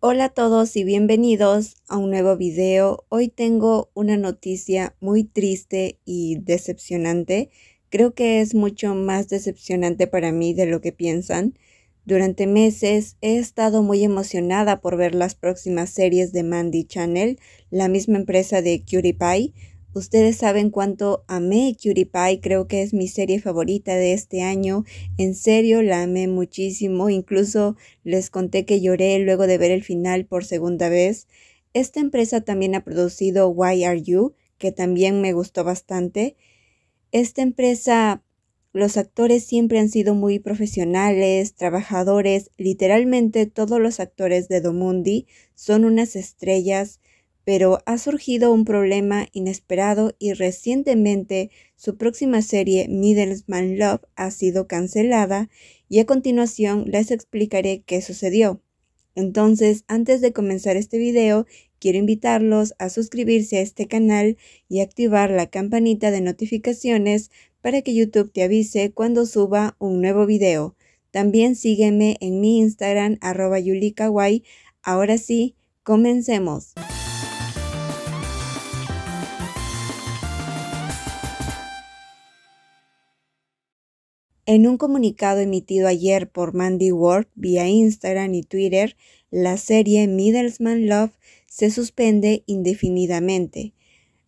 Hola a todos y bienvenidos a un nuevo video. Hoy tengo una noticia muy triste y decepcionante. Creo que es mucho más decepcionante para mí de lo que piensan. Durante meses he estado muy emocionada por ver las próximas series de Mandy Channel, la misma empresa de Cutie Pie, Ustedes saben cuánto amé Cutie Pie, creo que es mi serie favorita de este año. En serio, la amé muchísimo, incluso les conté que lloré luego de ver el final por segunda vez. Esta empresa también ha producido Why Are You, que también me gustó bastante. Esta empresa, los actores siempre han sido muy profesionales, trabajadores, literalmente todos los actores de Domundi son unas estrellas pero ha surgido un problema inesperado y recientemente su próxima serie Middleman Love ha sido cancelada y a continuación les explicaré qué sucedió. Entonces, antes de comenzar este video, quiero invitarlos a suscribirse a este canal y activar la campanita de notificaciones para que YouTube te avise cuando suba un nuevo video. También sígueme en mi Instagram arroba Ahora sí, comencemos. En un comunicado emitido ayer por Mandy Ward vía Instagram y Twitter, la serie Middlesman Love se suspende indefinidamente.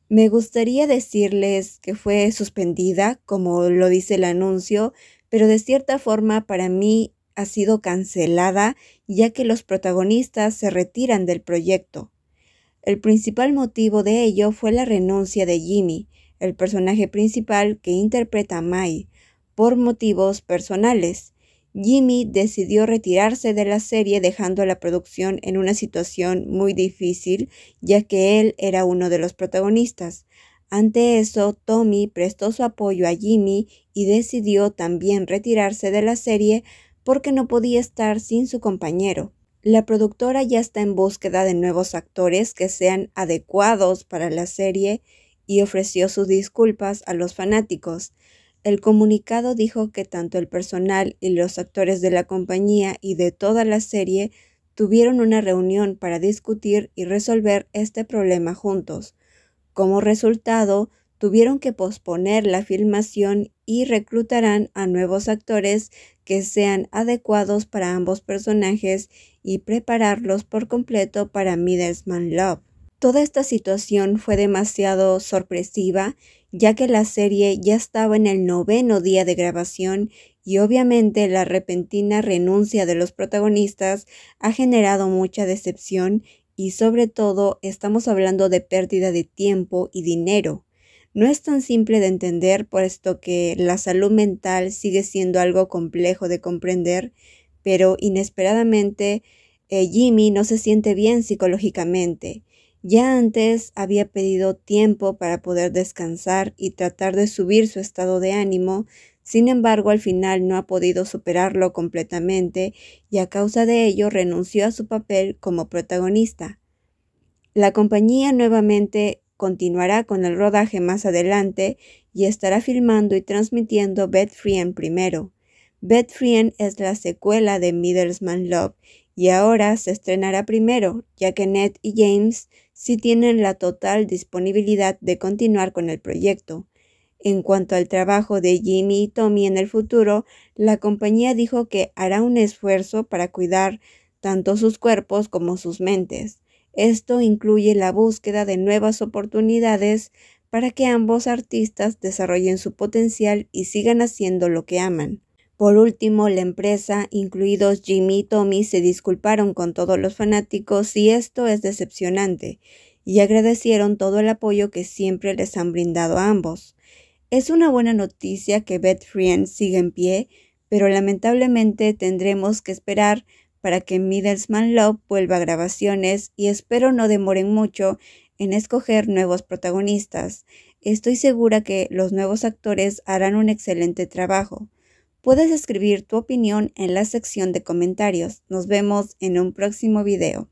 Me gustaría decirles que fue suspendida, como lo dice el anuncio, pero de cierta forma para mí ha sido cancelada ya que los protagonistas se retiran del proyecto. El principal motivo de ello fue la renuncia de Jimmy, el personaje principal que interpreta a Mai, por motivos personales. Jimmy decidió retirarse de la serie dejando la producción en una situación muy difícil ya que él era uno de los protagonistas. Ante eso, Tommy prestó su apoyo a Jimmy y decidió también retirarse de la serie porque no podía estar sin su compañero. La productora ya está en búsqueda de nuevos actores que sean adecuados para la serie y ofreció sus disculpas a los fanáticos. El comunicado dijo que tanto el personal y los actores de la compañía y de toda la serie tuvieron una reunión para discutir y resolver este problema juntos. Como resultado, tuvieron que posponer la filmación y reclutarán a nuevos actores que sean adecuados para ambos personajes y prepararlos por completo para Middlesman Love. Toda esta situación fue demasiado sorpresiva ya que la serie ya estaba en el noveno día de grabación y obviamente la repentina renuncia de los protagonistas ha generado mucha decepción y sobre todo estamos hablando de pérdida de tiempo y dinero. No es tan simple de entender puesto que la salud mental sigue siendo algo complejo de comprender, pero inesperadamente eh, Jimmy no se siente bien psicológicamente ya antes había pedido tiempo para poder descansar y tratar de subir su estado de ánimo, sin embargo al final no ha podido superarlo completamente y a causa de ello renunció a su papel como protagonista. La compañía nuevamente continuará con el rodaje más adelante y estará filmando y transmitiendo Bed Frien primero. Bed Friend es la secuela de Middlesman Love y ahora se estrenará primero, ya que Ned y James si tienen la total disponibilidad de continuar con el proyecto. En cuanto al trabajo de Jimmy y Tommy en el futuro, la compañía dijo que hará un esfuerzo para cuidar tanto sus cuerpos como sus mentes. Esto incluye la búsqueda de nuevas oportunidades para que ambos artistas desarrollen su potencial y sigan haciendo lo que aman. Por último, la empresa, incluidos Jimmy y Tommy, se disculparon con todos los fanáticos y esto es decepcionante, y agradecieron todo el apoyo que siempre les han brindado a ambos. Es una buena noticia que Beth Friend sigue en pie, pero lamentablemente tendremos que esperar para que Middlesman Love vuelva a grabaciones y espero no demoren mucho en escoger nuevos protagonistas. Estoy segura que los nuevos actores harán un excelente trabajo. Puedes escribir tu opinión en la sección de comentarios. Nos vemos en un próximo video.